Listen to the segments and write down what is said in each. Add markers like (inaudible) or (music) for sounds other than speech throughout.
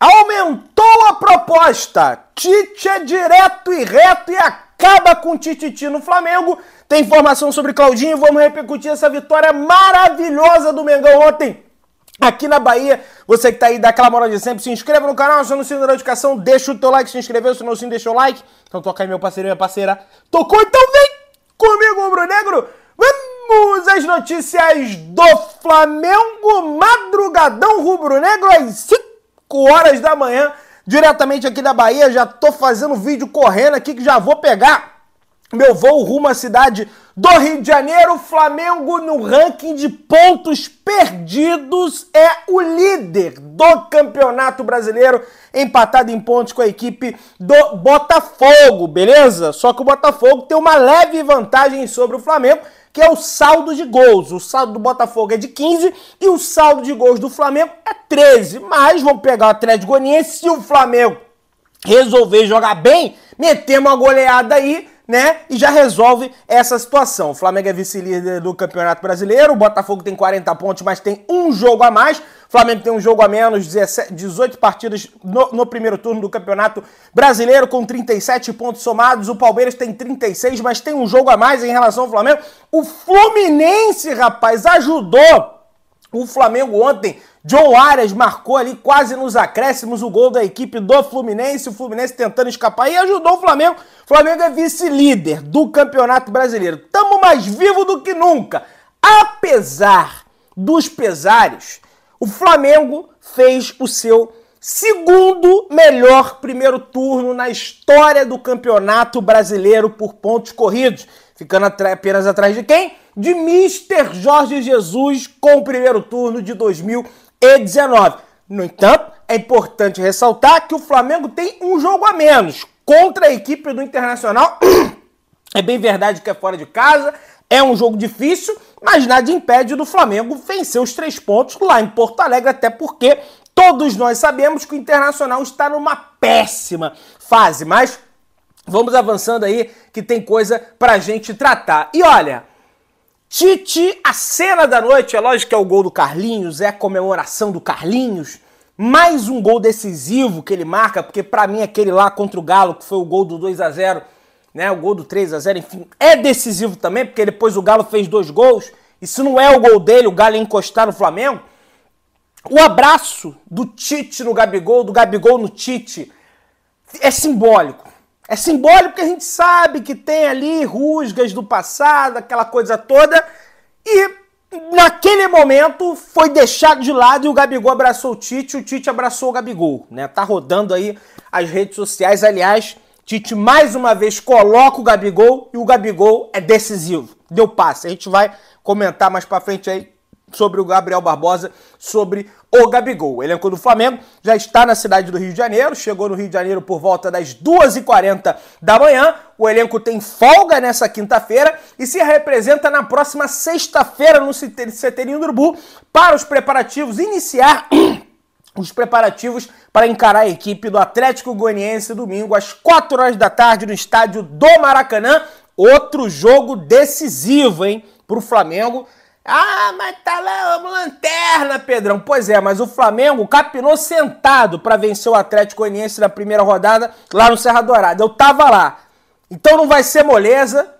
Aumentou a proposta. Tite é direto e reto e acaba com Tititi no Flamengo. Tem informação sobre Claudinho. Vamos repercutir essa vitória maravilhosa do Mengão ontem aqui na Bahia. Você que está aí, dá aquela moral de sempre, se inscreva no canal, o sininho da notificação, deixa o teu like, se inscreveu, se não sim deixa o like. Então toca aí, meu parceiro, e minha parceira. Tocou, então vem comigo, Rubro Negro. Vamos às notícias do Flamengo, madrugadão rubro-negro, às 5 horas da manhã, diretamente aqui da Bahia. Já tô fazendo vídeo correndo aqui que já vou pegar meu voo rumo à cidade do Rio de Janeiro. Flamengo no ranking de pontos perdidos é o líder do Campeonato Brasileiro, empatado em pontos com a equipe do Botafogo, beleza? Só que o Botafogo tem uma leve vantagem sobre o Flamengo que é o saldo de gols. O saldo do Botafogo é de 15 e o saldo de gols do Flamengo é 13. Mas vamos pegar o Atlético Goianiense se o Flamengo resolver jogar bem, meter uma goleada aí, né? E já resolve essa situação. O Flamengo é vice-líder do Campeonato Brasileiro, o Botafogo tem 40 pontos, mas tem um jogo a mais. O Flamengo tem um jogo a menos, 18 partidas no, no, primeiro turno do Campeonato Brasileiro, com 37 pontos somados. O Palmeiras tem 36, mas tem um jogo a mais em relação ao Flamengo. O Fluminense, rapaz, ajudou o Flamengo ontem, John Arias marcou ali quase nos acréscimos o gol da equipe do Fluminense, o Fluminense tentando escapar e ajudou o Flamengo. O Flamengo é vice-líder do Campeonato Brasileiro. Tamo mais vivo do que nunca. Apesar dos pesares, o Flamengo fez o seu segundo melhor primeiro turno na história do Campeonato Brasileiro por pontos corridos, ficando apenas atrás de quem? de Mr. Jorge Jesus com o primeiro turno de 2019. No entanto, é importante ressaltar que o Flamengo tem um jogo a menos contra a equipe do Internacional. (clears throat) É bem verdade que é fora de casa, é um jogo difícil, mas nada impede do Flamengo vencer os três pontos lá em Porto Alegre, até porque todos nós sabemos que o Internacional está numa péssima fase, mas vamos avançando aí que tem coisa a gente tratar. E olha, Tite, a cena da noite, é lógico que é o gol do Carlinhos, é a comemoração do Carlinhos. Mais um gol decisivo que ele marca, porque para mim aquele lá contra o Galo, que foi o gol do 2 a 0 né, o gol do 3 a 0 enfim, é decisivo também, porque depois o Galo fez dois gols, e se não é o gol dele, o Galo ia é encostar no Flamengo. O abraço do Tite no Gabigol, do Gabigol no Tite, é simbólico. É simbólico porque a gente sabe que tem ali rusgas do passado, aquela coisa toda, e naquele momento foi deixado de lado e o Gabigol abraçou o Tite, o Tite abraçou o Gabigol, né? Tá rodando aí as redes sociais, aliás, Tite mais uma vez coloca o Gabigol e o Gabigol é decisivo. Deu passe. A gente vai comentar mais para frente aí sobre o Gabriel Barbosa, sobre o Gabigol. O elenco do Flamengo já está na cidade do Rio de Janeiro, chegou no Rio de Janeiro por volta das 2h40 da manhã. O elenco tem folga nessa quinta-feira e se representa na próxima sexta-feira no Seterinho do Urubu para os preparativos iniciar (clears throat) os preparativos para encarar a equipe do Atlético Goianiense domingo às 4 horas da tarde no estádio do Maracanã. Outro jogo decisivo, hein, para o Flamengo ah, mas tá lá uma lanterna, Pedrão. Pois é, mas o Flamengo capinou sentado para vencer o Atlético Goianiense na primeira rodada lá no Serra Dourada. Eu tava lá. Então não vai ser moleza.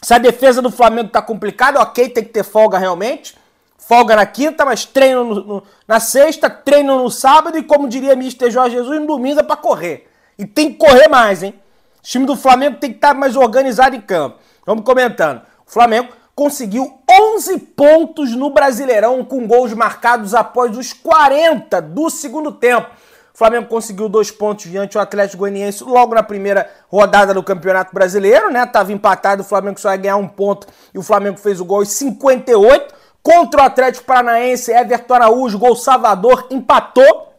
Se a defesa do Flamengo tá complicada, ok, tem que ter folga realmente. Folga na quinta, mas treino no, no, na sexta, treino no sábado e, como diria Mister Jorge Jesus, no domingo é pra correr. E tem que correr mais, hein? O time do Flamengo tem que estar tá mais organizado em campo. Vamos comentando. O Flamengo conseguiu 11 pontos no Brasileirão com gols marcados após os 40 do segundo tempo. O Flamengo conseguiu dois pontos diante do Atlético Goianiense logo na primeira rodada do Campeonato Brasileiro, né? Tava empatado, o Flamengo só ia ganhar um ponto e o Flamengo fez o gol aos 58. Contra o Atlético Paranaense, Everton Araújo, gol Salvador, empatou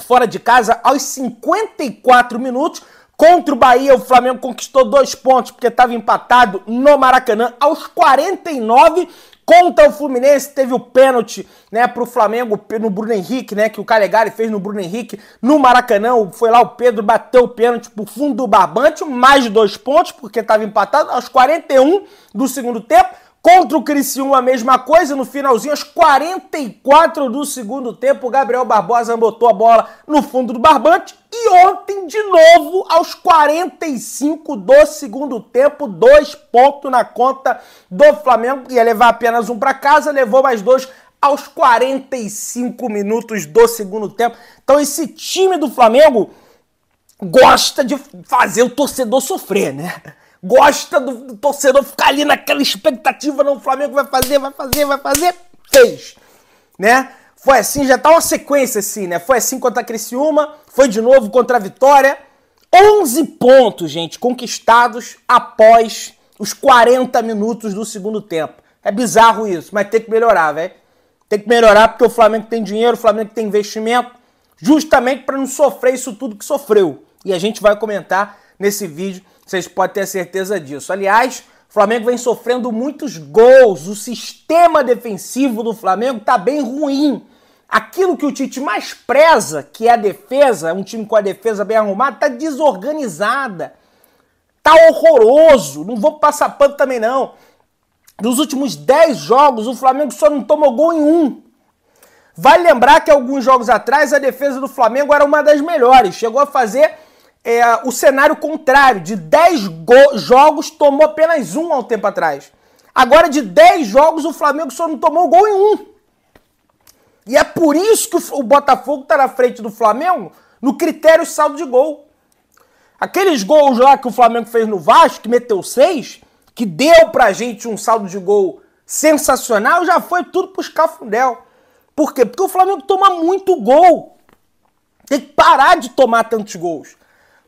fora de casa aos 54 minutos. Contra o Bahia, o Flamengo conquistou dois pontos porque estava empatado no Maracanã aos 49. Contra o Fluminense, teve o pênalti né, para o Flamengo no Bruno Henrique, né, que o Calegari fez no Bruno Henrique no Maracanã. Foi lá o Pedro, bateu o pênalti para fundo do barbante, mais dois pontos, porque estava empatado aos 41 do segundo tempo. Contra o Criciúma, a mesma coisa. No finalzinho, aos 44 do segundo tempo, o Gabriel Barbosa botou a bola no fundo do barbante e ontem, de novo, aos 45 do segundo tempo, dois pontos na conta do Flamengo. Ia levar apenas um para casa, levou mais dois aos 45 minutos do segundo tempo. Então, esse time do Flamengo gosta de fazer o torcedor sofrer, né? Gosta do, do torcedor ficar ali naquela expectativa, não, o Flamengo vai fazer, vai fazer, vai fazer. Fez, né? Foi assim, já tá uma sequência assim, né? Foi assim contra a Criciúma, foi de novo contra a Vitória. 11 pontos, gente, conquistados após os 40 minutos do segundo tempo. É bizarro isso, mas tem que melhorar, velho. Tem que melhorar porque o Flamengo tem dinheiro, o Flamengo tem investimento, justamente para não sofrer isso tudo que sofreu. E a gente vai comentar nesse vídeo, vocês podem ter certeza disso. Aliás, o Flamengo vem sofrendo muitos gols, o sistema defensivo do Flamengo tá bem ruim aquilo que o Tite mais preza, que é a defesa, um time com a defesa bem arrumada, tá desorganizada. Tá horroroso. Não vou passar pano também não. Nos últimos 10 jogos, o Flamengo só não tomou gol em um. Vale lembrar que alguns jogos atrás a defesa do Flamengo era uma das melhores. Chegou a fazer é, o cenário contrário. De 10 jogos, tomou apenas um há um tempo atrás. Agora, de 10 jogos, o Flamengo só não tomou gol em um. E é por isso que o Botafogo está na frente do Flamengo no critério saldo de gol. Aqueles gols lá que o Flamengo fez no Vasco, que meteu seis, que deu pra gente um saldo de gol sensacional, já foi tudo pro escafundel. Por quê? Porque o Flamengo toma muito gol. Tem que parar de tomar tantos gols.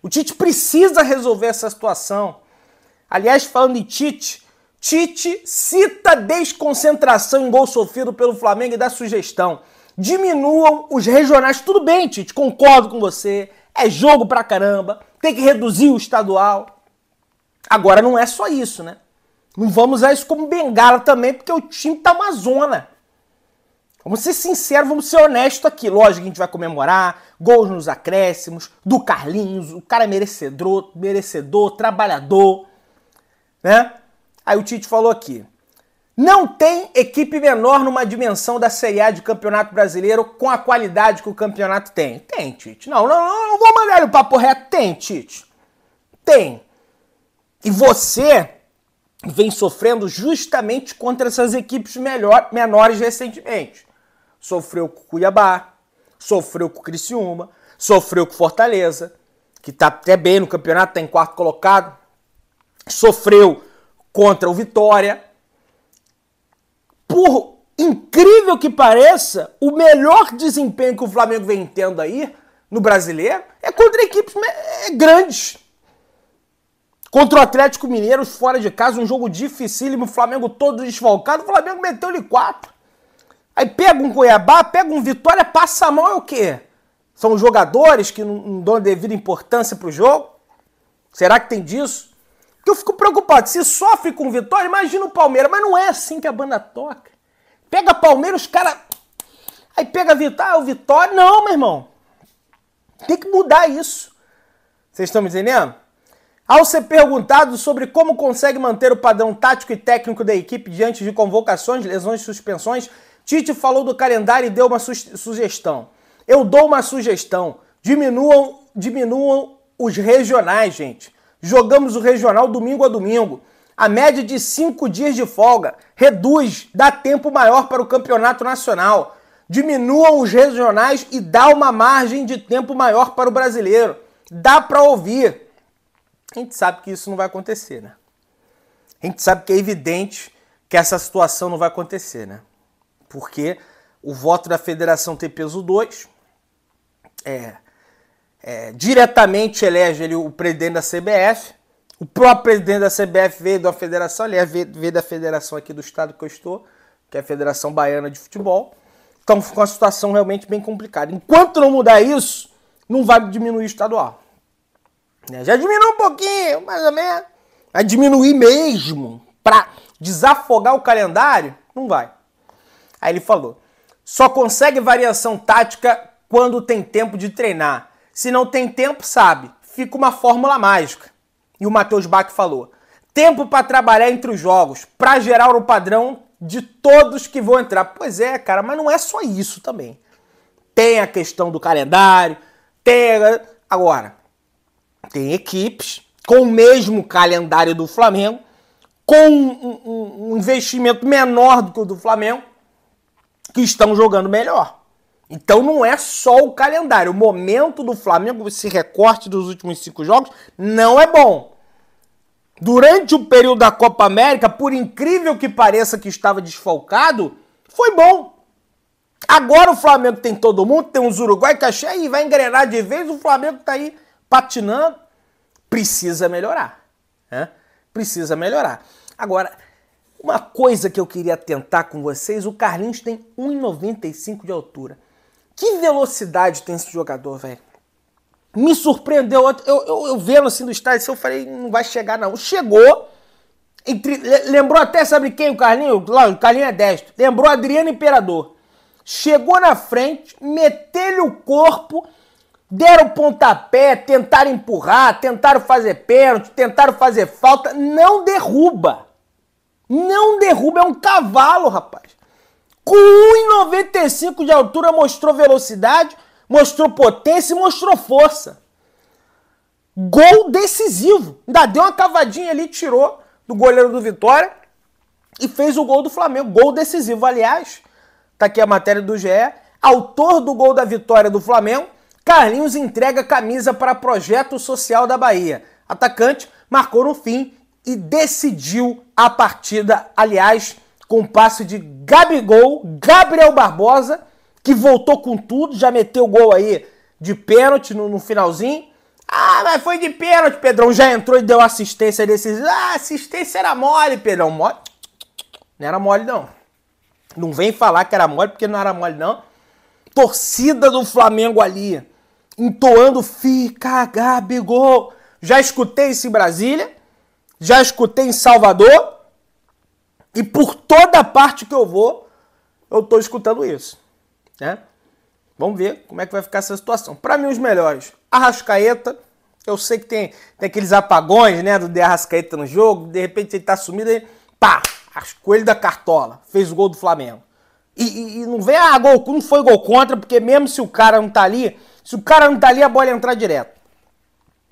O Tite precisa resolver essa situação. Aliás, falando em Tite, Tite cita desconcentração em gol sofrido pelo Flamengo e dá sugestão. Diminuam os regionais. Tudo bem, Tite, concordo com você. É jogo pra caramba. Tem que reduzir o estadual. Agora não é só isso, né? Não vamos usar isso como bengala também, porque o time tá uma zona. Vamos ser sinceros, vamos ser honestos aqui. Lógico que a gente vai comemorar, gols nos acréscimos, do Carlinhos, o cara é merecedor, merecedor, trabalhador, né? Aí o Tite falou aqui: não tem equipe menor numa dimensão da Série A de Campeonato Brasileiro com a qualidade que o campeonato tem. Tem, Tite. Não, não, não, não vou mandar ele o papo reto. Tem, Tite. Tem. E você vem sofrendo justamente contra essas equipes melhor, menores recentemente. Sofreu com o Cuiabá, sofreu com o Criciúma, sofreu com o Fortaleza, que está até bem no campeonato, está em quarto colocado. Sofreu contra o Vitória. Por incrível que pareça, o melhor desempenho que o Flamengo vem tendo aí no brasileiro é contra equipes é, grandes. Contra o Atlético Mineiro, fora de casa, um jogo dificílimo, o Flamengo todo desfalcado, o Flamengo meteu-lhe quatro. Aí pega um Cuiabá, pega um Vitória, passa a mão é o quê? São jogadores que não, dão a devida importância pro jogo? Será que tem disso? Porque eu fico preocupado. Se sofre com vitória, imagina o Palmeiras. Mas não é assim que a banda toca. Pega Palmeiras, os caras. Aí pega Vitória, ah, o Vitória. Não, meu irmão. Tem que mudar isso. Vocês estão me entendendo? Ao ser perguntado sobre como consegue manter o padrão tático e técnico da equipe diante de convocações, lesões e suspensões, Tite falou do calendário e deu uma su sugestão. Eu dou uma sugestão. Diminuam, diminuam os regionais, gente. Jogamos o regional domingo a domingo. A média de cinco dias de folga reduz, dá tempo maior para o campeonato nacional. Diminuam os regionais e dá uma margem de tempo maior para o brasileiro. Dá para ouvir. A gente sabe que isso não vai acontecer, né? A gente sabe que é evidente que essa situação não vai acontecer, né? Porque o voto da federação tem peso 2, é, é, diretamente elege é ele, o presidente da CBF. O próprio presidente da CBF veio da federação, aliás, é veio, veio da federação aqui do estado que eu estou, que é a Federação Baiana de Futebol. Então ficou uma situação realmente bem complicada. Enquanto não mudar isso, não vai diminuir o estadual. Né, já diminuiu um pouquinho, mais ou menos. Vai diminuir mesmo. Para desafogar o calendário, não vai. Aí ele falou: só consegue variação tática quando tem tempo de treinar. Se não tem tempo, sabe, fica uma fórmula mágica. E o Matheus Bach falou: tempo para trabalhar entre os jogos, para gerar o padrão de todos que vão entrar. Pois é, cara, mas não é só isso também. Tem a questão do calendário, tem. Agora, tem equipes com o mesmo calendário do Flamengo, com um, um, um investimento menor do que o do Flamengo, que estão jogando melhor. Então não é só o calendário. O momento do Flamengo, esse recorte dos últimos cinco jogos, não é bom. Durante o período da Copa América, por incrível que pareça que estava desfalcado, foi bom. Agora o Flamengo tem todo mundo, tem uns Uruguai cachê e vai engrenar de vez. O Flamengo está aí patinando. Precisa melhorar. Né? Precisa melhorar. Agora, uma coisa que eu queria tentar com vocês: o Carlinhos tem 1,95 de altura. Que velocidade tem esse jogador, velho? Me surpreendeu. Eu, eu, eu, vendo assim do estádio, eu falei, não vai chegar não. Chegou. Entre, lembrou até, sabe quem? O Carlinho? Lá, o Carlinho é destro. Lembrou Adriano Imperador. Chegou na frente, meteu-lhe o corpo, deram pontapé, tentaram empurrar, tentaram fazer pênalti, tentaram fazer falta. Não derruba. Não derruba. É um cavalo, rapaz com 1,95 de altura, mostrou velocidade, mostrou potência e mostrou força. Gol decisivo. Ainda deu uma cavadinha ali, tirou do goleiro do Vitória e fez o gol do Flamengo. Gol decisivo, aliás. Tá aqui a matéria do GE. Autor do gol da vitória do Flamengo, Carlinhos entrega camisa para Projeto Social da Bahia. Atacante marcou no fim e decidiu a partida. Aliás, com um passe de Gabigol, Gabriel Barbosa, que voltou com tudo, já meteu o gol aí de pênalti no, no finalzinho. Ah, mas foi de pênalti, Pedrão. Já entrou e deu assistência desses. Ah, assistência era mole, Pedrão. Mole. Não era mole, não. Não vem falar que era mole, porque não era mole, não. Torcida do Flamengo ali, entoando fica Gabigol. Já escutei isso em Brasília, já escutei em Salvador e por toda parte que eu vou, eu estou escutando isso. Né? Vamos ver como é que vai ficar essa situação. Para mim, os melhores. Arrascaeta. Eu sei que tem, tem aqueles apagões né, do de Arrascaeta no jogo. De repente ele está sumido e pá! Coelho ele da cartola. Fez o gol do Flamengo. E, e, e, não vem, ah, gol, não foi gol contra, porque mesmo se o cara não tá ali, se o cara não tá ali, a bola ia entrar direto.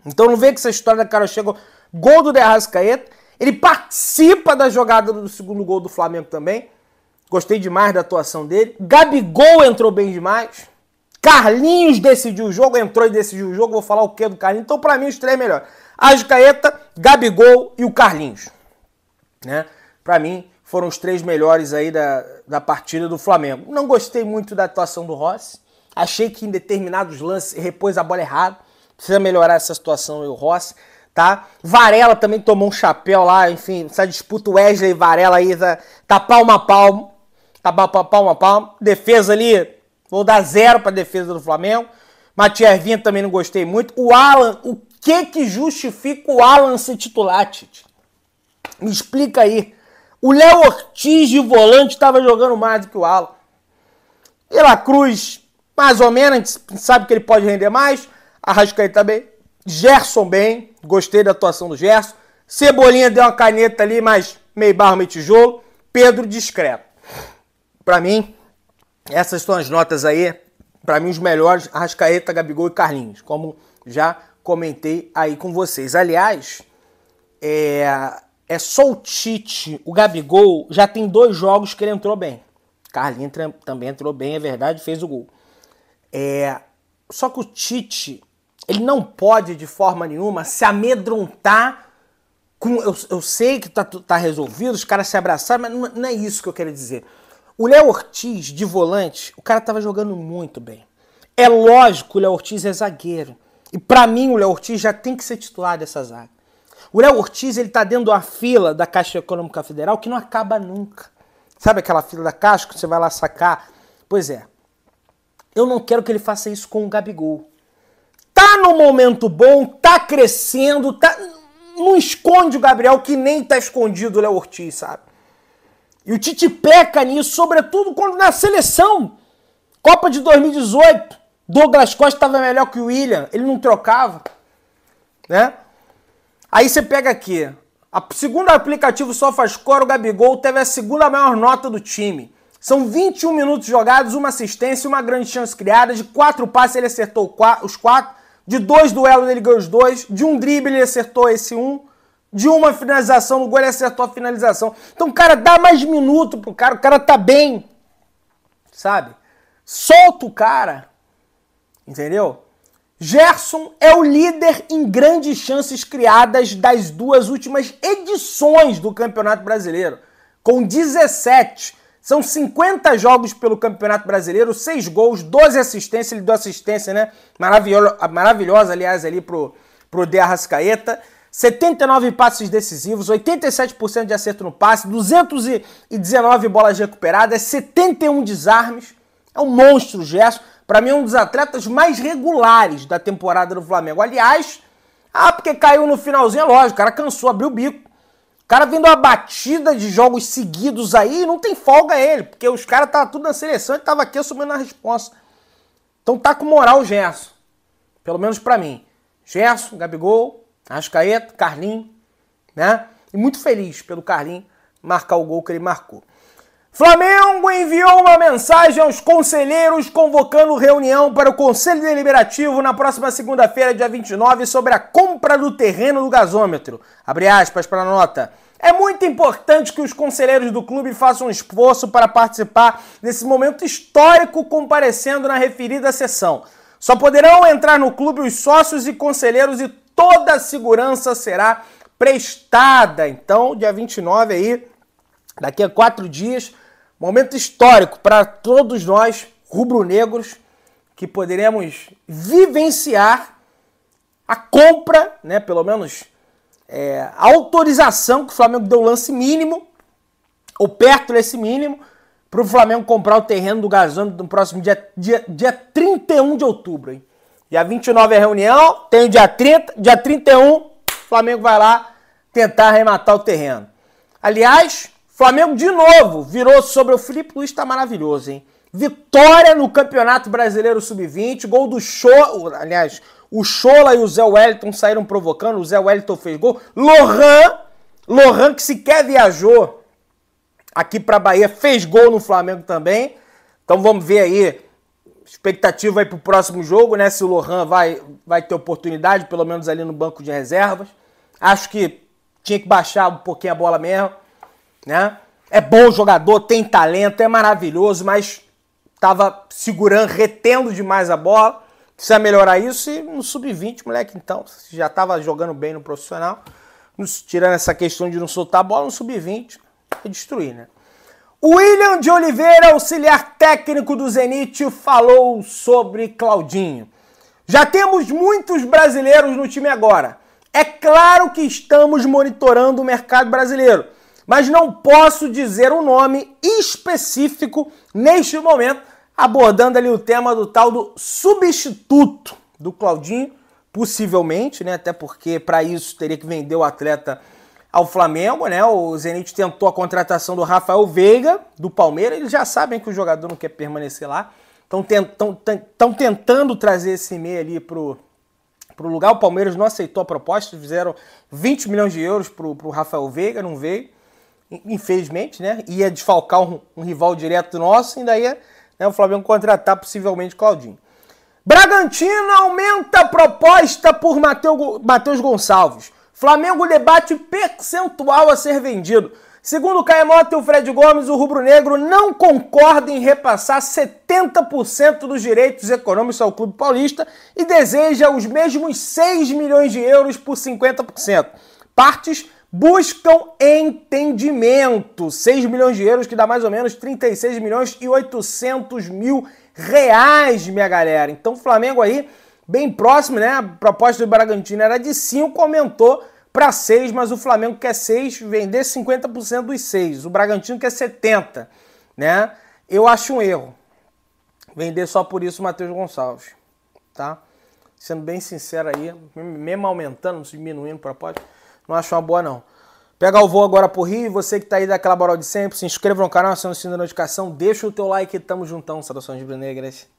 Então não vem com essa história da cara chegou Gol do De Arrascaeta ele participa da jogada do segundo gol do Flamengo também. Gostei demais da atuação dele. Gabigol entrou bem demais. Carlinhos decidiu o jogo, entrou e decidiu o jogo. Vou falar o que do Carlinhos. Então, para mim, os três é melhor. Ascaeta, Gabigol e o Carlinhos. Né? Para mim, foram os três melhores aí da, da partida do Flamengo. Não gostei muito da atuação do Rossi. Achei que em determinados lances repôs a bola errado. Precisa melhorar essa situação e o Rossi tá? Varela também tomou um chapéu lá, enfim, essa disputa Wesley e Varela aí, tá, tá palma a palmo, tá palma a palmo. Defesa ali, vou dar zero pra defesa do Flamengo. Matias Vinha também não gostei muito. O Alan, o que que justifica o Alan ser titular, Tite? Me explica aí. O Léo Ortiz de volante estava jogando mais do que o Alan. Pela Cruz, mais ou menos, a gente sabe que ele pode render mais. Arrascaeta também Gerson bem, gostei da atuação do Gerson. Cebolinha deu uma caneta ali, mas meio barro, meio tijolo. Pedro discreto. Para mim, essas são as notas aí. Para mim, os melhores: Arrascaeta, Gabigol e Carlinhos, como já comentei aí com vocês. Aliás, é, é só o Tite, o Gabigol, já tem dois jogos que ele entrou bem. Carlinhos também entrou bem, é verdade, fez o gol. É, só que o Tite ele não pode de forma nenhuma se amedrontar com. Eu, eu sei que tá, tá resolvido, os caras se abraçaram, mas não, não é isso que eu quero dizer. O Léo Ortiz, de volante, o cara tava jogando muito bem. É lógico que o Léo Ortiz é zagueiro. E para mim, o Léo Ortiz já tem que ser titular dessa zaga. O Léo Ortiz, ele tá dentro da fila da Caixa Econômica Federal que não acaba nunca. Sabe aquela fila da Caixa que você vai lá sacar? Pois é. Eu não quero que ele faça isso com o Gabigol tá no momento bom, tá crescendo, tá não esconde o Gabriel que nem tá escondido o Léo Ortiz, sabe? E o Tite peca nisso, sobretudo quando na seleção, Copa de 2018, Douglas Costa estava melhor que o William, ele não trocava, né? Aí você pega aqui, a, segundo o aplicativo SofaScore, o Gabigol teve a segunda maior nota do time. São 21 minutos jogados, uma assistência, uma grande chance criada, de quatro passes ele acertou os quatro, de dois duelos ele ganhou os dois. De um drible ele acertou esse um. De uma finalização no gol ele acertou a finalização. Então, cara, dá mais minuto pro cara. O cara tá bem. Sabe? Solta o cara. Entendeu? Gerson é o líder em grandes chances criadas das duas últimas edições do Campeonato Brasileiro, com 17. São 50 jogos pelo Campeonato Brasileiro, 6 gols, 12 assistências, ele deu assistência, né? Maravilhosa, maravilhosa aliás, ali pro, pro De Arrascaeta. 79 passes decisivos, 87% de acerto no passe, 219 bolas recuperadas, 71 é desarmes. É um monstro o Gerson. Para mim, é um dos atletas mais regulares da temporada do Flamengo. Aliás, ah, porque caiu no finalzinho, é lógico, o cara cansou, abriu o bico. O cara vindo uma batida de jogos seguidos aí, não tem folga ele, porque os caras estavam tudo na seleção e tava aqui assumindo a resposta. Então tá com moral o Gerson. Pelo menos para mim. Gerson, Gabigol, Ascaeta, Carlinho, né? E muito feliz pelo Carlinho marcar o gol que ele marcou. Flamengo enviou uma mensagem aos conselheiros convocando reunião para o Conselho Deliberativo na próxima segunda-feira, dia 29, sobre a compra do terreno do gasômetro. Abre aspas para a nota. É muito importante que os conselheiros do clube façam um esforço para participar desse momento histórico comparecendo na referida sessão. Só poderão entrar no clube os sócios e conselheiros e toda a segurança será prestada. Então, dia 29 aí, Daqui a quatro dias, momento histórico para todos nós rubro-negros que poderemos vivenciar a compra, né, pelo menos é, a autorização que o Flamengo deu lance mínimo, ou perto desse mínimo, para o Flamengo comprar o terreno do Gazano no próximo dia, dia, dia 31 de outubro. Hein? Dia 29 é reunião, tem o dia 30, dia 31, o Flamengo vai lá tentar arrematar o terreno. Aliás, Flamengo de novo virou sobre o Felipe Luiz, tá maravilhoso, hein? Vitória no Campeonato Brasileiro Sub-20, gol do show, aliás, o Chola e o Zé Wellington saíram provocando, o Zé Wellington fez gol. Lohan, Lohan que sequer viajou aqui para Bahia, fez gol no Flamengo também. Então vamos ver aí expectativa aí pro próximo jogo, né? Se o Lohan vai, vai ter oportunidade, pelo menos ali no banco de reservas. Acho que tinha que baixar um pouquinho a bola mesmo né? É bom jogador, tem talento, é maravilhoso, mas estava segurando, retendo demais a bola. Precisa melhorar isso e no sub-20, moleque, então, já estava jogando bem no profissional, tirando essa questão de não soltar a bola, no sub-20 é destruir, né? William de Oliveira, auxiliar técnico do Zenit, falou sobre Claudinho. Já temos muitos brasileiros no time agora. É claro que estamos monitorando o mercado brasileiro, mas não posso dizer um nome específico neste momento, abordando ali o tema do tal do substituto do Claudinho, possivelmente, né? Até porque para isso teria que vender o atleta ao Flamengo, né? O Zenit tentou a contratação do Rafael Veiga, do Palmeiras, eles já sabem que o jogador não quer permanecer lá. Estão tentando trazer esse meio ali pro, pro lugar. O Palmeiras não aceitou a proposta, fizeram 20 milhões de euros pro, pro Rafael Veiga, não veio infelizmente, né? Ia desfalcar um, um rival direto nosso, e daí né, o Flamengo contratar possivelmente Claudinho. Bragantino aumenta a proposta por Matheus Gonçalves. Flamengo debate percentual a ser vendido. Segundo Caio e o Fred Gomes, o rubro-negro não concorda em repassar 70% dos direitos econômicos ao clube paulista e deseja os mesmos 6 milhões de euros por 50%. Partes buscam entendimento. 6 milhões de euros, que dá mais ou menos 36 milhões e 800 mil reais, minha galera. Então o Flamengo aí, bem próximo, né? A proposta do Bragantino era de 5, aumentou para 6, mas o Flamengo quer 6, vender 50% dos 6. O Bragantino quer 70, né? Eu acho um erro vender só por isso o Matheus Gonçalves, tá? Sendo bem sincero aí, mesmo aumentando, diminuindo o propósito, não acho uma boa, não. Pega o voo agora pro Rio. Você que tá aí daquela moral de sempre, se inscreva no canal, aciona o sininho da notificação, deixa o teu like. Tamo juntão. Saudações brunegras.